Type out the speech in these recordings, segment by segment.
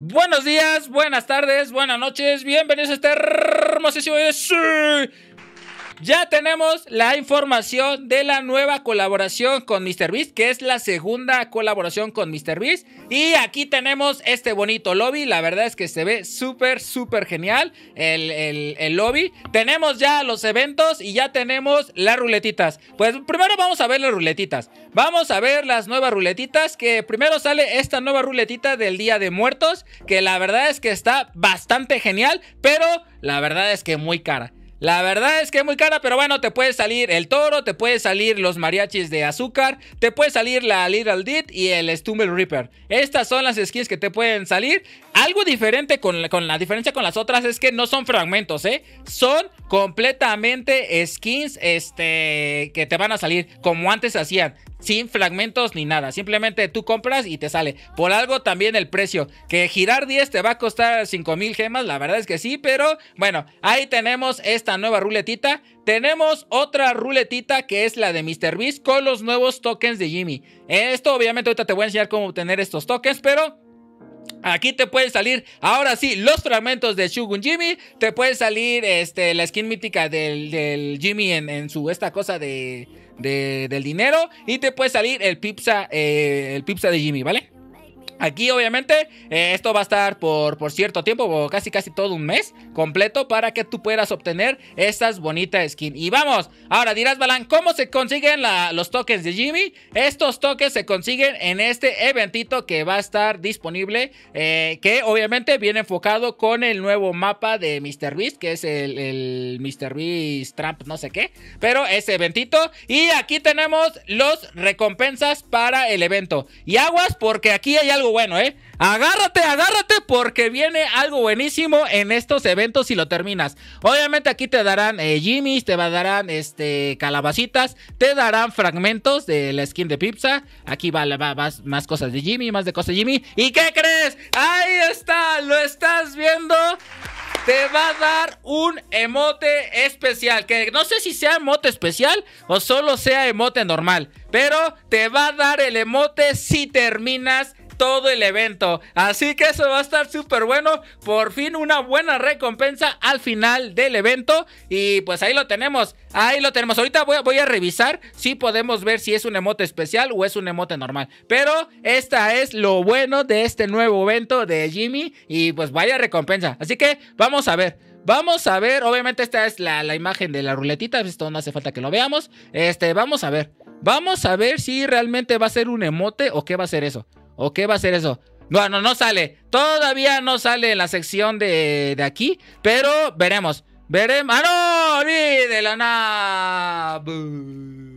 Buenos días, buenas tardes, buenas noches, bienvenidos a este hermosísimo video. Ya tenemos la información de la nueva colaboración con Mr. Beast, que es la segunda colaboración con Mr. Beast, Y aquí tenemos este bonito lobby. La verdad es que se ve súper, súper genial el, el, lobby. Tenemos ya los eventos y ya tenemos las ruletitas. Pues primero vamos a ver las ruletitas. Vamos a ver las nuevas ruletitas, que primero sale esta nueva ruletita del Día de Muertos, que la verdad es que está bastante genial, pero la verdad es que muy cara. La verdad es que es muy cara, pero bueno, te puede salir el toro, te puede salir los mariachis de azúcar, te puede salir la Little Dead y el Stumble Reaper. Estas son las skins que te pueden salir. Algo diferente con la diferencia con las otras es que no son fragmentos, ¿eh? Son completamente skins este que te van a salir como antes hacían sin fragmentos ni nada, simplemente tú compras y te sale. Por algo también el precio, que girar 10 te va a costar 5000 gemas, la verdad es que sí, pero bueno, ahí tenemos esta nueva ruletita. Tenemos otra ruletita que es la de Beast. con los nuevos tokens de Jimmy. Esto obviamente ahorita te voy a enseñar cómo obtener estos tokens, pero Aquí te pueden salir, ahora sí, los fragmentos de Shugun Jimmy. Te puede salir este, la skin mítica del, Jimmy en, su esta cosa de, del dinero. Y te puede salir el pizza, eh, el pizza de Jimmy, ¿vale? Aquí obviamente eh, esto va a estar por, por cierto tiempo, casi casi todo un mes completo para que tú puedas obtener estas bonitas skins. Y vamos, ahora dirás Balan, ¿cómo se consiguen los tokens de Jimmy? Estos tokens se consiguen en este eventito que va a estar disponible, eh, que obviamente viene enfocado con el nuevo mapa de Mr. Beast que es el, Mr. Beast Trump, no sé qué, pero ese eventito. Y aquí tenemos los recompensas para el evento. Y aguas porque aquí hay algo bueno, ¿eh? Agárrate, agárrate porque viene algo buenísimo en estos eventos si lo terminas. Obviamente aquí te darán eh, Jimmys, te darán este, calabacitas, te darán fragmentos de la skin de Pizza. Aquí va, va, más cosas de Jimmy, más de cosas de Jimmy. ¿Y qué crees? Ahí está, lo estás viendo te va a dar un emote especial. Que no sé si sea emote especial o solo sea emote normal. Pero te va a dar el emote si terminas todo el evento. Así que eso va a estar súper bueno. Por fin una buena recompensa al final del evento. Y pues ahí lo tenemos. Ahí lo tenemos. Ahorita voy a, voy a revisar si podemos ver si es un emote especial o es un emote normal. Pero esta es lo bueno de este nuevo evento de Jimmy. Y pues vaya recompensa. Así que vamos a ver. Vamos a ver, obviamente esta es la, imagen de la ruletita, esto no hace falta que lo veamos. Este, vamos a ver. Vamos a ver si realmente va a ser un emote o qué va a ser eso. ¿O qué va a ser eso? Bueno, no, sale. Todavía no sale la sección de, aquí. Pero veremos. Veremos. ¡Ah, no! de la Nabu!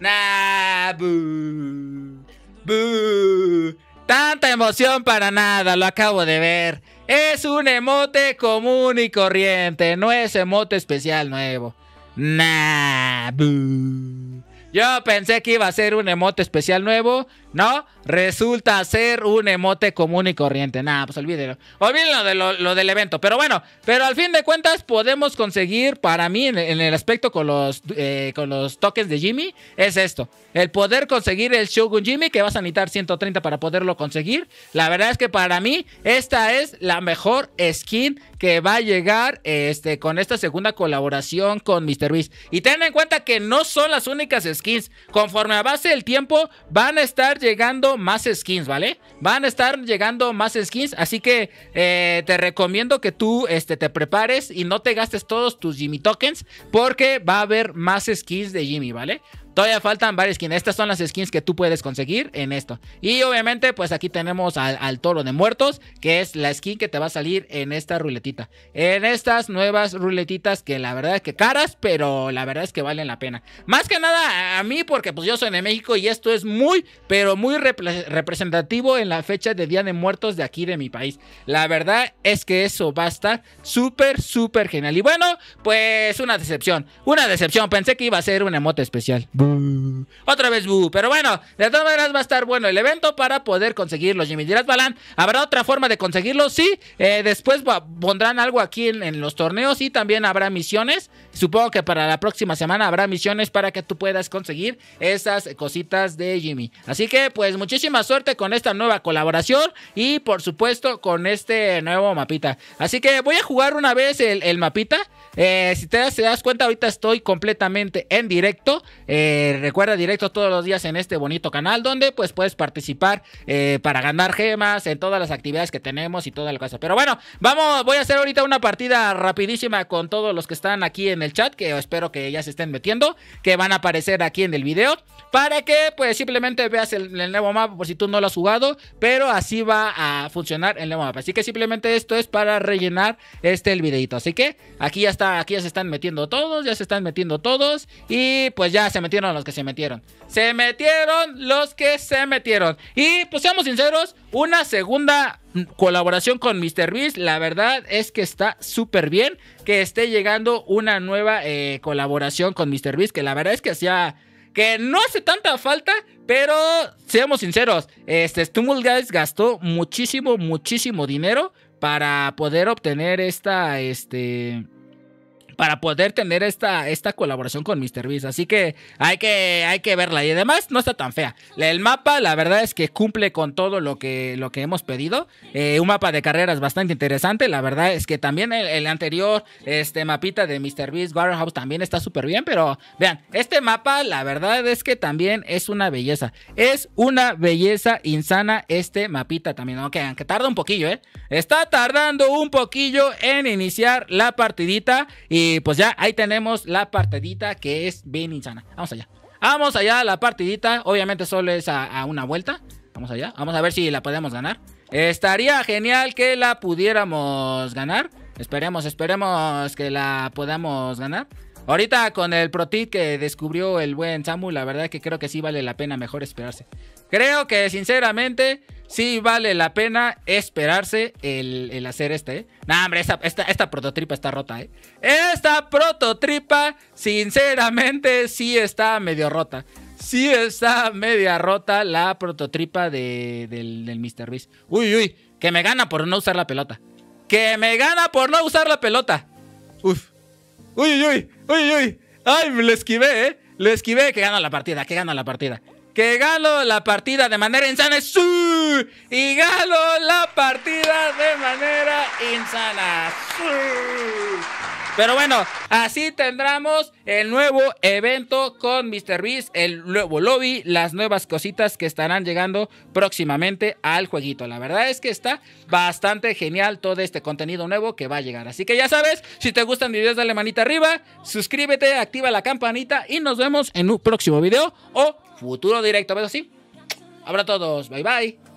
Nabu. Bu. Tanta emoción para nada, lo acabo de ver. Es un emote común y corriente, no es emote especial nuevo. Nabu. Yo pensé que iba a ser un emote especial nuevo ¿no? Resulta ser un emote común y corriente. Nada, pues olvídenlo. Olvídenlo de lo, del evento. Pero bueno, pero al fin de cuentas podemos conseguir para mí en, el aspecto con los, eh, con los toques de Jimmy, es esto. El poder conseguir el Shogun Jimmy, que vas a necesitar 130 para poderlo conseguir. La verdad es que para mí esta es la mejor skin que va a llegar este, con esta segunda colaboración con Mr. Beast Y ten en cuenta que no son las únicas skins. Conforme avance el tiempo, van a estar llegando llegando más skins, ¿vale? Van a estar llegando más skins, así que eh, te recomiendo que tú este, te prepares y no te gastes todos tus Jimmy tokens porque va a haber más skins de Jimmy, ¿vale? Todavía faltan varias skins. Estas son las skins que tú puedes conseguir en esto. Y obviamente, pues aquí tenemos al, toro de muertos, que es la skin que te va a salir en esta ruletita. En estas nuevas ruletitas que la verdad es que caras, pero la verdad es que valen la pena. Más que nada a mí, porque pues yo soy de México y esto es muy, pero muy representativo en la fecha de Día de Muertos de aquí de mi país. La verdad es que eso va a estar súper, súper genial. Y bueno, pues una decepción. Una decepción. Pensé que iba a ser un emote especial. Otra vez bu. Pero bueno, de todas maneras va a estar bueno el evento para poder conseguirlo Jimmy. Dirás, Balan, ¿habrá otra forma de conseguirlo? Sí. Eh, después pondrán algo aquí en, los torneos y también habrá misiones. Supongo que para la próxima semana habrá misiones para que tú puedas conseguir esas cositas de Jimmy. Así que, pues, muchísima suerte con esta nueva colaboración y, por supuesto, con este nuevo mapita. Así que voy a jugar una vez el, el mapita eh, si te das, cuenta, ahorita estoy completamente en directo. Eh, recuerda, directo todos los días en este bonito canal donde pues puedes participar eh, para ganar gemas en todas las actividades que tenemos y toda la cosa. Pero bueno, vamos, voy a hacer ahorita una partida rapidísima con todos los que están aquí en el chat, que espero que ya se estén metiendo, que van a aparecer aquí en el video, para que pues simplemente veas el, nuevo mapa por si tú no lo has jugado, pero así va a funcionar el nuevo mapa. Así que simplemente esto es para rellenar este el videito. Así que aquí ya está aquí ya se están metiendo todos, ya se están metiendo todos. Y pues ya se metieron los que se metieron. Se metieron los que se metieron. Y pues seamos sinceros, una segunda colaboración con Mr. Beast, la verdad es que está súper bien que esté llegando una nueva eh, colaboración con Mr. Beast, que la verdad es que hacía que no hace tanta falta, pero seamos sinceros, este Stumble Guys gastó muchísimo, muchísimo dinero para poder obtener esta, este, para poder tener esta, esta colaboración con MrBeast. Así que hay, que hay que verla. Y además no está tan fea. El mapa, la verdad es que cumple con todo lo que, lo que hemos pedido. Eh, un mapa de carreras bastante interesante. La verdad es que también el, anterior este mapita de MrBeast Warehouse también está súper bien. Pero vean, este mapa, la verdad es que también es una belleza. Es una belleza insana este mapita también. Aunque, tarda un poquillo, ¿eh? Está tardando un poquillo en iniciar la partidita. Y pues ya ahí tenemos la partidita que es bien insana. Vamos allá. Vamos allá, la partidita. Obviamente solo es a, una vuelta. Vamos allá. Vamos a ver si la podemos ganar. Estaría genial que la pudiéramos ganar. Esperemos, esperemos que la podamos ganar. Ahorita con el protit que descubrió el buen Samu, la verdad que creo que sí vale la pena mejor esperarse. Creo que sinceramente sí vale la pena esperarse el, hacer este. ¿eh? No, hombre, esta, prototripa está rota, ¿eh? Esta prototripa, sinceramente, sí está medio rota. Sí está media rota la prototripa del, del Mr. Beast Uy, uy, que me gana por no usar la pelota. Que me gana por no usar la pelota. Uf. Uy, uy, uy, uy, uy. Ay, le esquivé, ¿eh? Le esquivé que gana la partida, que gana la partida que Galo la partida de manera insana y Galo la partida de manera insana. Pero bueno, así tendremos el nuevo evento con Mr. Beast, el nuevo lobby, las nuevas cositas que estarán llegando próximamente al jueguito. La verdad es que está bastante genial todo este contenido nuevo que va a llegar. Así que ya sabes, si te gustan mis videos, dale manita arriba, suscríbete, activa la campanita y nos vemos en un próximo video o futuro directo. Pero sí, habrá todos. Bye bye.